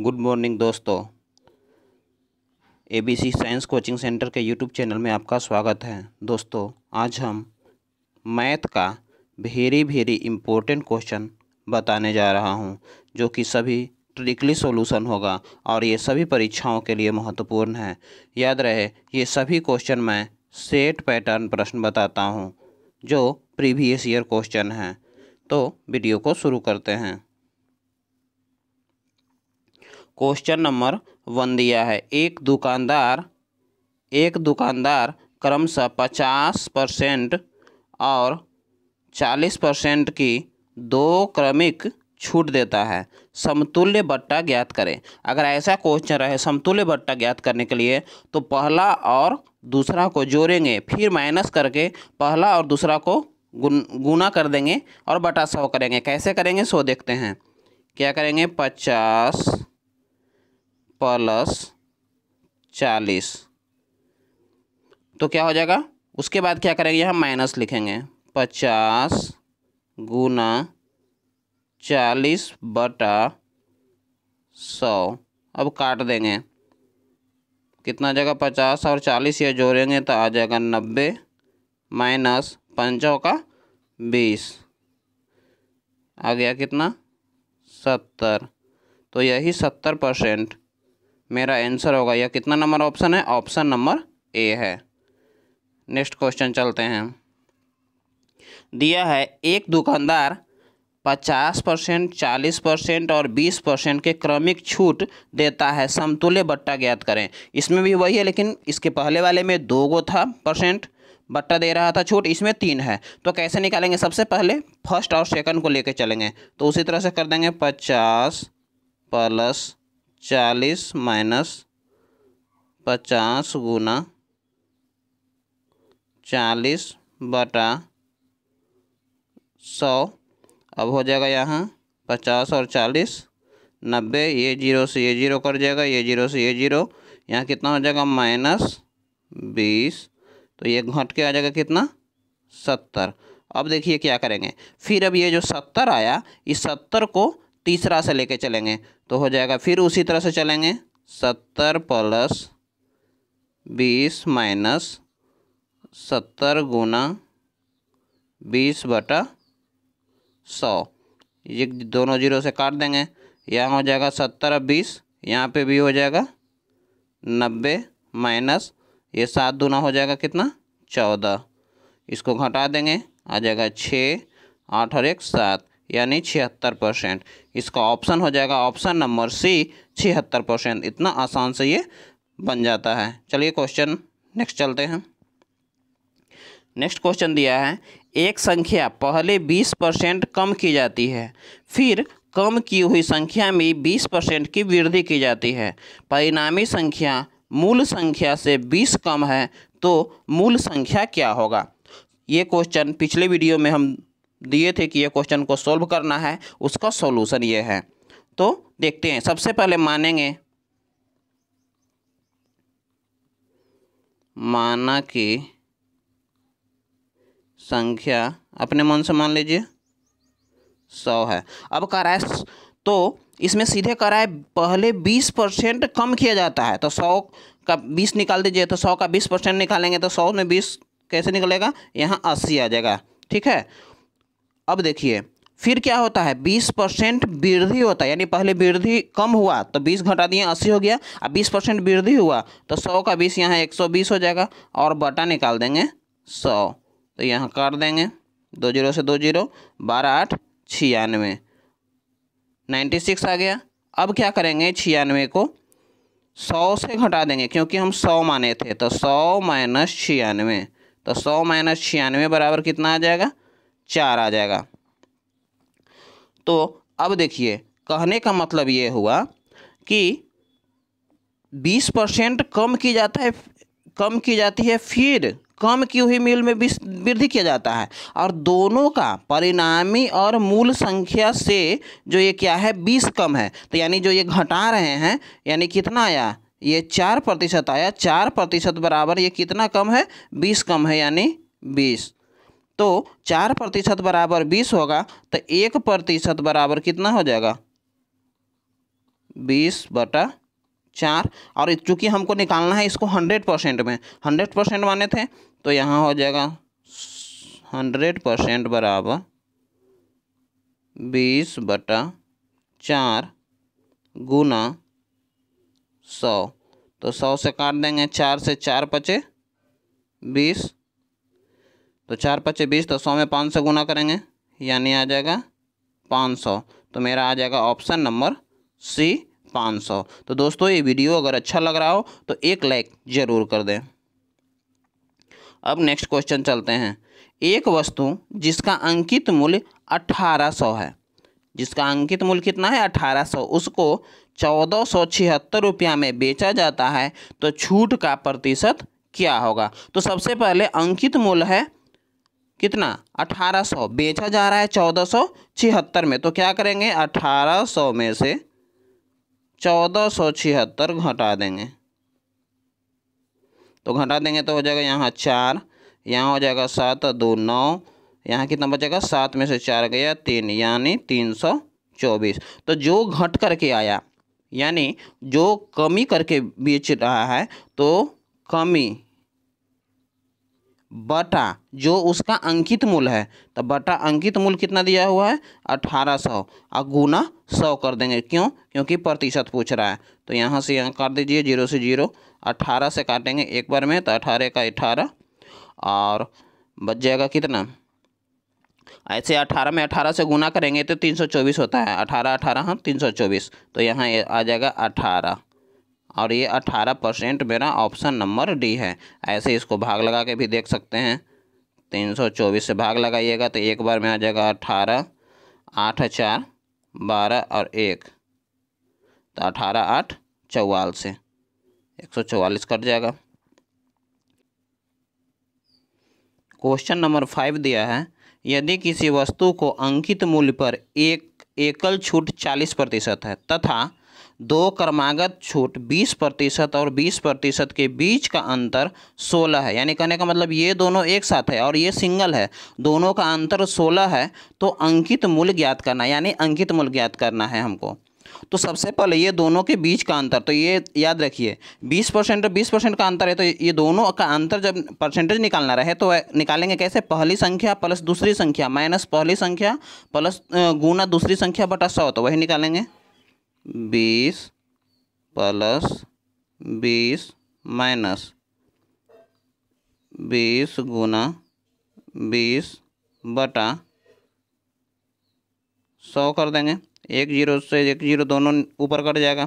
good morning दोस्तों ABC science coaching centre के YouTube channel में आपका स्वागत है दोस्तों आज हम मैथ का भेरी भेरी इम्पोर्टेंट क्वेश्चन बताने जा रहा हूं जो कि सभी ट्रिकली सॉल्यूशन होगा और ये सभी परीक्षाओं के लिए महत्वपूर्ण है याद रहे ये सभी क्वेश्चन मैं सेट पैटर्न प्रश्न बताता हूँ जो प्रीवियस ईयर क्वेश्चन हैं तो वीडियो को शुरू करते हैं क्वेश्चन नंबर वन दिया है एक दुकानदार एक दुकानदार क्रमशः पचास परसेंट और चालीस परसेंट की दो क्रमिक छूट देता है समतुल्य बट्टा ज्ञात करें अगर ऐसा क्वेश्चन रहे समतुल्य बट्टा ज्ञात करने के लिए तो पहला और दूसरा को जोड़ेंगे फिर माइनस करके पहला और दूसरा को गुन गुना कर देंगे और बटा सौ करेंगे कैसे करेंगे सो देखते हैं क्या करेंगे पचास प्लस चालीस तो क्या हो जाएगा उसके बाद क्या करेंगे यहाँ माइनस लिखेंगे पचास गुना चालीस बटा सौ अब काट देंगे कितना जगह पचास और चालीस ये जोड़ेंगे तो आ जाएगा नब्बे माइनस पंचों का बीस आ गया कितना सत्तर तो यही सत्तर परसेंट मेरा आंसर होगा यह कितना नंबर ऑप्शन है ऑप्शन नंबर ए है नेक्स्ट क्वेश्चन चलते हैं दिया है एक दुकानदार पचास परसेंट चालीस परसेंट और बीस परसेंट के क्रमिक छूट देता है समतुल्य बट्टा ज्ञात करें इसमें भी वही है लेकिन इसके पहले वाले में दो गो था परसेंट बट्टा दे रहा था छूट इसमें तीन है तो कैसे निकालेंगे सबसे पहले फर्स्ट और सेकंड को लेकर चलेंगे तो उसी तरह से कर देंगे पचास प्लस चालीस माइनस पचास गुना चालीस बटा सौ अब हो जाएगा यहाँ पचास और चालीस नब्बे ये जीरो से ये जीरो कर जाएगा ये जीरो से ये जीरो यहाँ कितना हो जाएगा माइनस बीस तो ये घट के आ जाएगा कितना सत्तर अब देखिए क्या करेंगे फिर अब ये जो सत्तर आया इस सत्तर को तीसरा से लेके चलेंगे तो हो जाएगा फिर उसी तरह से चलेंगे सत्तर प्लस बीस माइनस सत्तर गुना बीस बटा सौ ये दोनों जीरो से काट देंगे यहाँ हो जाएगा सत्तर अब बीस यहाँ पे भी हो जाएगा नब्बे माइनस ये सात दूना हो जाएगा कितना चौदह इसको घटा देंगे आ जाएगा छः आठ और एक सात यानी छिहत्तर परसेंट इसका ऑप्शन हो जाएगा ऑप्शन नंबर सी छिहत्तर परसेंट इतना आसान से ये बन जाता है चलिए क्वेश्चन नेक्स्ट चलते हैं नेक्स्ट क्वेश्चन दिया है एक संख्या पहले बीस परसेंट कम की जाती है फिर कम की हुई संख्या में बीस परसेंट की वृद्धि की जाती है परिणामी संख्या मूल संख्या से बीस कम है तो मूल संख्या क्या होगा ये क्वेश्चन पिछले वीडियो में हम दिए थे कि ये क्वेश्चन को सॉल्व करना है उसका सॉल्यूशन ये है तो देखते हैं सबसे पहले मानेंगे माना कि संख्या अपने मन से मान लीजिए सौ है अब कह रहा है तो इसमें सीधे कह रहा है पहले बीस परसेंट कम किया जाता है तो सौ का बीस निकाल दीजिए तो सौ का बीस परसेंट निकालेंगे तो सौ में बीस कैसे निकलेगा यहाँ अस्सी आ जाएगा ठीक है अब देखिए फिर क्या होता है 20 परसेंट वृद्धि होता है यानी पहले वृद्धि कम हुआ तो 20 घटा दिए 80 हो गया अब 20 परसेंट वृद्धि हुआ तो 100 का 20 यहाँ 120 हो जाएगा और बटा निकाल देंगे 100 तो यहाँ कर देंगे दो जीरो से दो जीरो बारह आठ छियानवे नाइन्टी सिक्स आ गया अब क्या करेंगे छियानवे को सौ से घटा देंगे क्योंकि हम सौ माने थे तो सौ माइनस छियानवे तो सौ माइनस छियानवे बराबर कितना आ जाएगा चार आ जाएगा तो अब देखिए कहने का मतलब ये हुआ कि बीस परसेंट कम की जाता है कम की जाती है फिर कम की हुई मील में वृद्धि किया जाता है और दोनों का परिणामी और मूल संख्या से जो ये क्या है बीस कम है तो यानी जो ये घटा रहे हैं यानी कितना आया ये चार प्रतिशत आया चार प्रतिशत बराबर ये कितना कम है बीस कम है यानी बीस तो चार प्रतिशत बराबर बीस होगा तो एक प्रतिशत बराबर कितना हो जाएगा बीस बटा चार और चूँकि हमको निकालना है इसको हंड्रेड परसेंट में हंड्रेड परसेंट माने थे तो यहाँ हो जाएगा हंड्रेड परसेंट बराबर बीस बटा चार गुना सौ तो सौ से काट देंगे चार से चार पचे बीस तो चार पच्चे बीस तो सौ में पाँच सौ गुना करेंगे यानी आ जाएगा पाँच सौ तो मेरा आ जाएगा ऑप्शन नंबर सी पाँच सौ तो दोस्तों ये वीडियो अगर अच्छा लग रहा हो तो एक लाइक ज़रूर कर दें अब नेक्स्ट क्वेश्चन चलते हैं एक वस्तु जिसका अंकित मूल्य अठारह सौ है जिसका अंकित मूल्य कितना है अठारह सौ उसको चौदह सौ छिहत्तर रुपया में बेचा जाता है तो छूट का प्रतिशत क्या होगा तो सबसे पहले अंकित मूल्य है कितना 1800 बेचा जा रहा है छिहत्तर में तो क्या करेंगे 1800 में से छिहत्तर घटा देंगे तो घटा देंगे तो हो जाएगा यहाँ चार यहाँ हो जाएगा सात दो नौ यहाँ कितना बचेगा सात में से चार गया तीन यानी तीन सौ चौबीस तो जो घट करके आया यानी जो कमी करके बेच रहा है तो कमी बटा जो उसका अंकित मूल है तो बटा अंकित मूल कितना दिया हुआ है अठारह सौ और गुना सौ कर देंगे क्यों क्योंकि प्रतिशत पूछ रहा है तो यहाँ से यहाँ काट दीजिए जीरो से जीरो अठारह से काटेंगे एक बार में तो अठारह का अठारह और बच जाएगा कितना ऐसे अठारह में अठारह से गुना करेंगे तो तीन सौ चौबीस होता है अठारह अठारह हाँ तीन सौ चौबीस तो यहाँ आ जाएगा अठारह और ये अठारह परसेंट मेरा ऑप्शन नंबर डी है ऐसे इसको भाग लगा के भी देख सकते हैं तीन सौ चौबीस से भाग लगाइएगा तो एक बार में आ जाएगा अठारह आठ चार बारह और एक तो अठारह आठ चौवाल से एक सौ चौवालीस कट जाएगा क्वेश्चन नंबर फाइव दिया है यदि किसी वस्तु को अंकित मूल्य पर एक एकल छूट चालीस प्रतिशत है तथा दो क्रमागत छूट 20 प्रतिशत और 20 प्रतिशत के बीच का अंतर 16 है यानी कहने का मतलब ये दोनों एक साथ है और ये सिंगल है दोनों का अंतर 16 है तो अंकित मूल्य ज्ञात करना यानी अंकित मूल्य ज्ञात करना है हमको तो सबसे पहले ये दोनों के बीच का अंतर तो ये याद रखिए 20 परसेंट और बीस परसेंट का अंतर है तो ये दोनों का अंतर जब परसेंटेज निकालना रहे तो निकालेंगे कैसे पहली संख्या प्लस दूसरी संख्या माइनस पहली संख्या प्लस गुना दूसरी संख्या बटा सौ तो वही निकालेंगे बीस प्लस बीस माइनस बीस गुना बीस बटा सौ कर देंगे एक जीरो से एक जीरो दोनों ऊपर कट जाएगा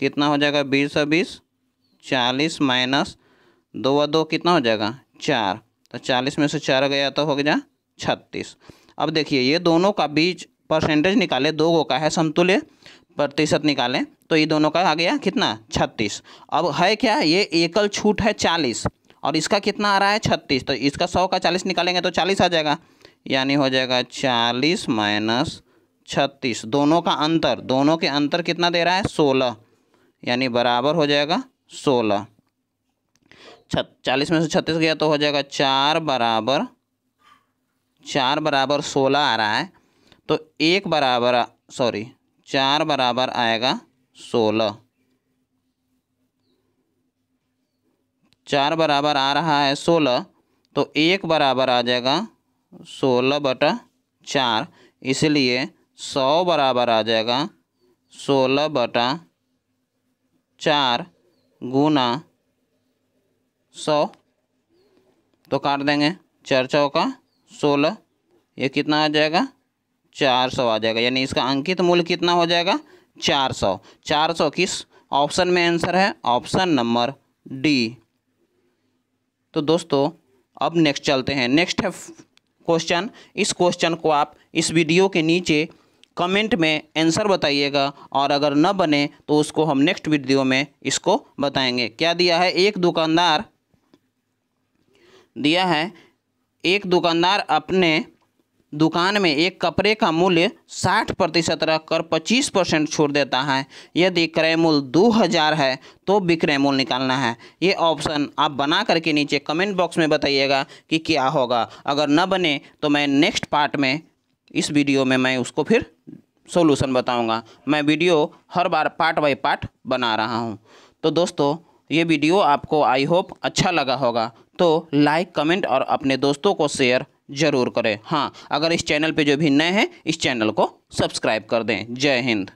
कितना हो जाएगा बीस और बीस चालीस माइनस दो और दो कितना हो जाएगा चार तो चालीस में से चार गया तो हो गया छत्तीस अब देखिए ये दोनों का बीच परसेंटेज निकाले दो गो का है समतुल्य प्रतिशत निकालें तो ये दोनों का आ गया कितना छत्तीस अब है क्या ये एकल छूट है चालीस और इसका कितना आ रहा है छत्तीस तो इसका सौ का चालीस निकालेंगे तो चालीस आ जाएगा यानी हो जाएगा चालीस माइनस छत्तीस दोनों का अंतर दोनों के अंतर कितना दे रहा है सोलह यानी बराबर हो जाएगा सोलह छ चालीस में से छत्तीस गया तो हो जाएगा चार बराबर चार बराबर सोलह आ रहा है तो एक बराबर सॉरी चार बराबर आएगा सोलह चार बराबर आ रहा है सोलह तो एक बराबर आ जाएगा सोलह बटा चार इसलिए सौ बराबर आ जाएगा सोलह बटा चार गुना सौ तो काट देंगे चार चौका सोलह ये कितना आ जाएगा चार सौ आ जाएगा यानी इसका अंकित मूल्य कितना हो जाएगा चार सौ चार सौ किस ऑप्शन में आंसर है ऑप्शन नंबर डी तो दोस्तों अब नेक्स्ट चलते हैं नेक्स्ट है क्वेश्चन इस क्वेश्चन को आप इस वीडियो के नीचे कमेंट में आंसर बताइएगा और अगर न बने तो उसको हम नेक्स्ट वीडियो में इसको बताएंगे क्या दिया है एक दुकानदार दिया है एक दुकानदार अपने दुकान में एक कपड़े का मूल्य 60 प्रतिशत रख कर पच्चीस परसेंट छोड़ देता है यदि क्रय मूल्य दो हज़ार है तो विक्रय मूल्य निकालना है ये ऑप्शन आप बना करके नीचे कमेंट बॉक्स में बताइएगा कि क्या होगा अगर न बने तो मैं नेक्स्ट पार्ट में इस वीडियो में मैं उसको फिर सोल्यूशन बताऊंगा मैं वीडियो हर बार पार्ट बाई पार्ट बना रहा हूँ तो दोस्तों ये वीडियो आपको आई होप अच्छा लगा होगा तो लाइक कमेंट और अपने दोस्तों को शेयर ज़रूर करें हाँ अगर इस चैनल पे जो भी नए हैं इस चैनल को सब्सक्राइब कर दें जय हिंद